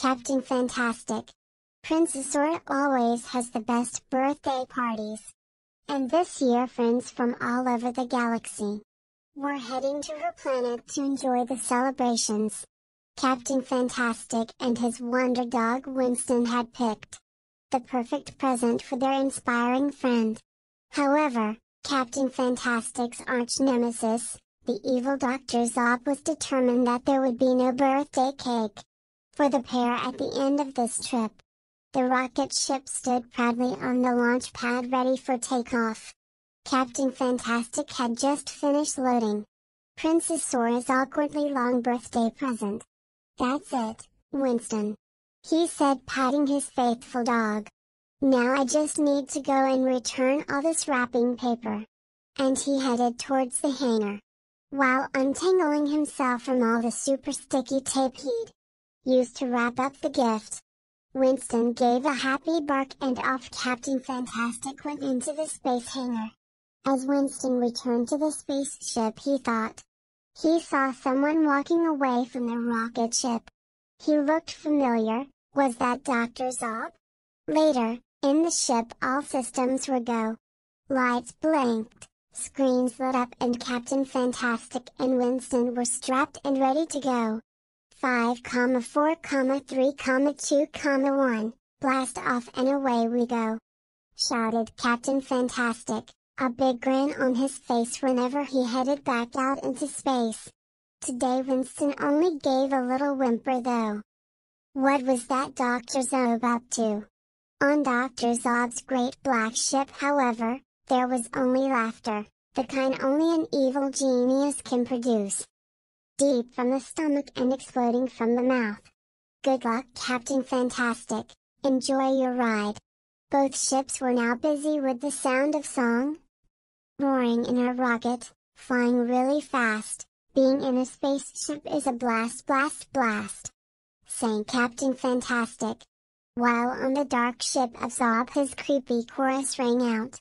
Captain Fantastic. Princess Sora always has the best birthday parties. And this year friends from all over the galaxy were heading to her planet to enjoy the celebrations. Captain Fantastic and his wonder dog Winston had picked the perfect present for their inspiring friend. However, Captain Fantastic's arch nemesis, the evil Dr. Zob was determined that there would be no birthday cake for the pair at the end of this trip. The rocket ship stood proudly on the launch pad ready for takeoff. Captain Fantastic had just finished loading. Princess Sora's awkwardly long birthday present. That's it, Winston. He said patting his faithful dog. Now I just need to go and return all this wrapping paper. And he headed towards the hangar. While untangling himself from all the super sticky tape he'd used to wrap up the gift. Winston gave a happy bark and off Captain Fantastic went into the space hangar. As Winston returned to the spaceship he thought. He saw someone walking away from the rocket ship. He looked familiar, was that Dr. Zob? Later, in the ship all systems were go. Lights blinked, screens lit up and Captain Fantastic and Winston were strapped and ready to go. 5, comma 4, comma 3, comma 2, comma 1, blast off and away we go! shouted Captain Fantastic, a big grin on his face whenever he headed back out into space. Today Winston only gave a little whimper though. What was that Dr. Zob up to? On Dr. Zob's great black ship however, there was only laughter, the kind only an evil genius can produce deep from the stomach and exploding from the mouth. Good luck Captain Fantastic, enjoy your ride. Both ships were now busy with the sound of song, roaring in her rocket, flying really fast, being in a spaceship is a blast blast blast, sang Captain Fantastic, while on the dark ship of Zob his creepy chorus rang out.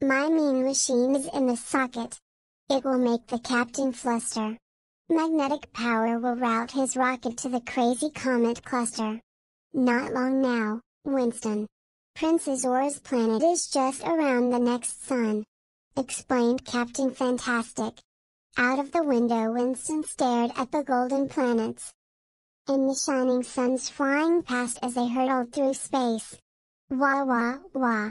My mean machine is in the socket. It will make the captain fluster. Magnetic power will route his rocket to the crazy comet cluster. Not long now, Winston. Prince Azor's planet is just around the next sun. Explained Captain Fantastic. Out of the window Winston stared at the golden planets. And the shining suns flying past as they hurtled through space. Wah wah wah.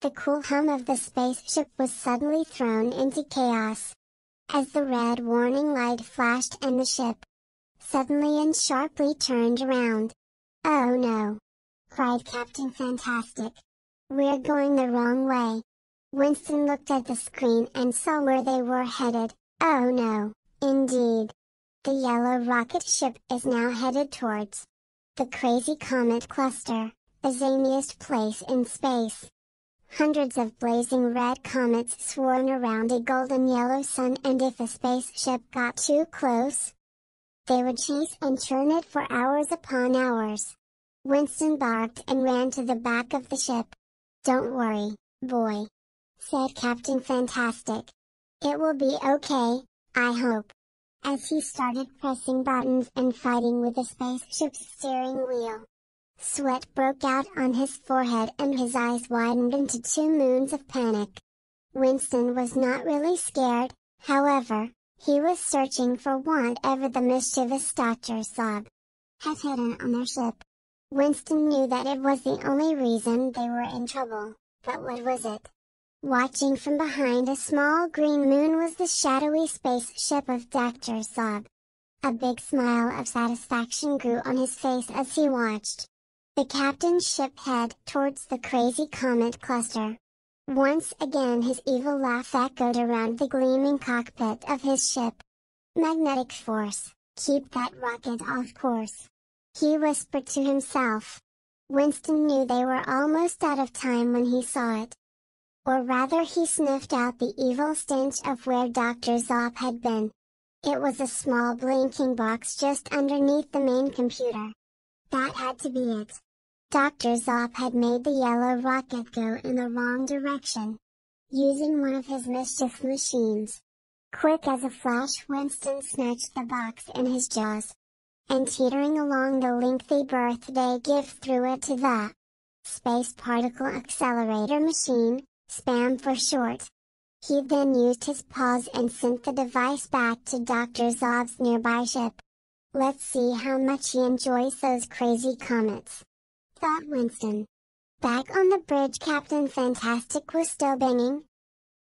The cool hum of the spaceship was suddenly thrown into chaos as the red warning light flashed and the ship suddenly and sharply turned around. Oh no! cried Captain Fantastic. We're going the wrong way. Winston looked at the screen and saw where they were headed. Oh no, indeed. The yellow rocket ship is now headed towards the crazy comet cluster, the zaniest place in space hundreds of blazing red comets swarmed around a golden yellow sun and if a spaceship got too close, they would chase and churn it for hours upon hours. Winston barked and ran to the back of the ship. Don't worry, boy, said Captain Fantastic. It will be okay, I hope. As he started pressing buttons and fighting with the spaceship's steering wheel, Sweat broke out on his forehead and his eyes widened into two moons of panic. Winston was not really scared, however, he was searching for whatever the mischievous doctor Sob had hidden on their ship. Winston knew that it was the only reason they were in trouble, but what was it? Watching from behind a small green moon was the shadowy spaceship of Dr. Sob. A big smile of satisfaction grew on his face as he watched. The captain's ship head towards the crazy comet cluster. Once again his evil laugh echoed around the gleaming cockpit of his ship. Magnetic force, keep that rocket off course. He whispered to himself. Winston knew they were almost out of time when he saw it. Or rather he sniffed out the evil stench of where Dr. Zopp had been. It was a small blinking box just underneath the main computer. That had to be it. Dr. Zopp had made the yellow rocket go in the wrong direction. Using one of his mischief machines. Quick as a flash Winston snatched the box in his jaws. And teetering along the lengthy birthday gift threw it to the Space Particle Accelerator Machine, SPAM for short. He then used his paws and sent the device back to Dr. Zob's nearby ship. Let's see how much he enjoys those crazy comments. Thought Winston. Back on the bridge Captain Fantastic was still banging,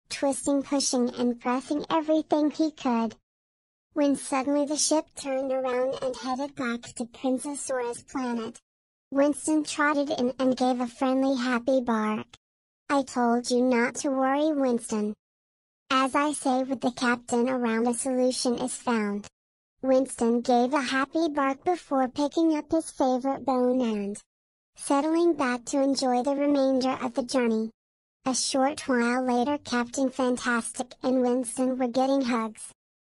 twisting pushing and pressing everything he could. When suddenly the ship turned around and headed back to Princess Sora's planet. Winston trotted in and gave a friendly happy bark. I told you not to worry Winston. As I say with the captain around a solution is found. Winston gave a happy bark before picking up his favorite bone and settling back to enjoy the remainder of the journey. A short while later Captain Fantastic and Winston were getting hugs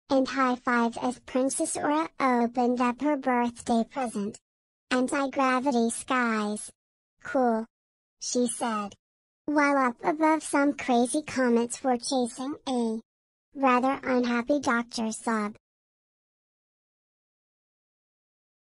and high fives as Princess Aura opened up her birthday present. Anti-gravity skies. Cool. She said. While up above some crazy comets were chasing a rather unhappy Dr. Sob.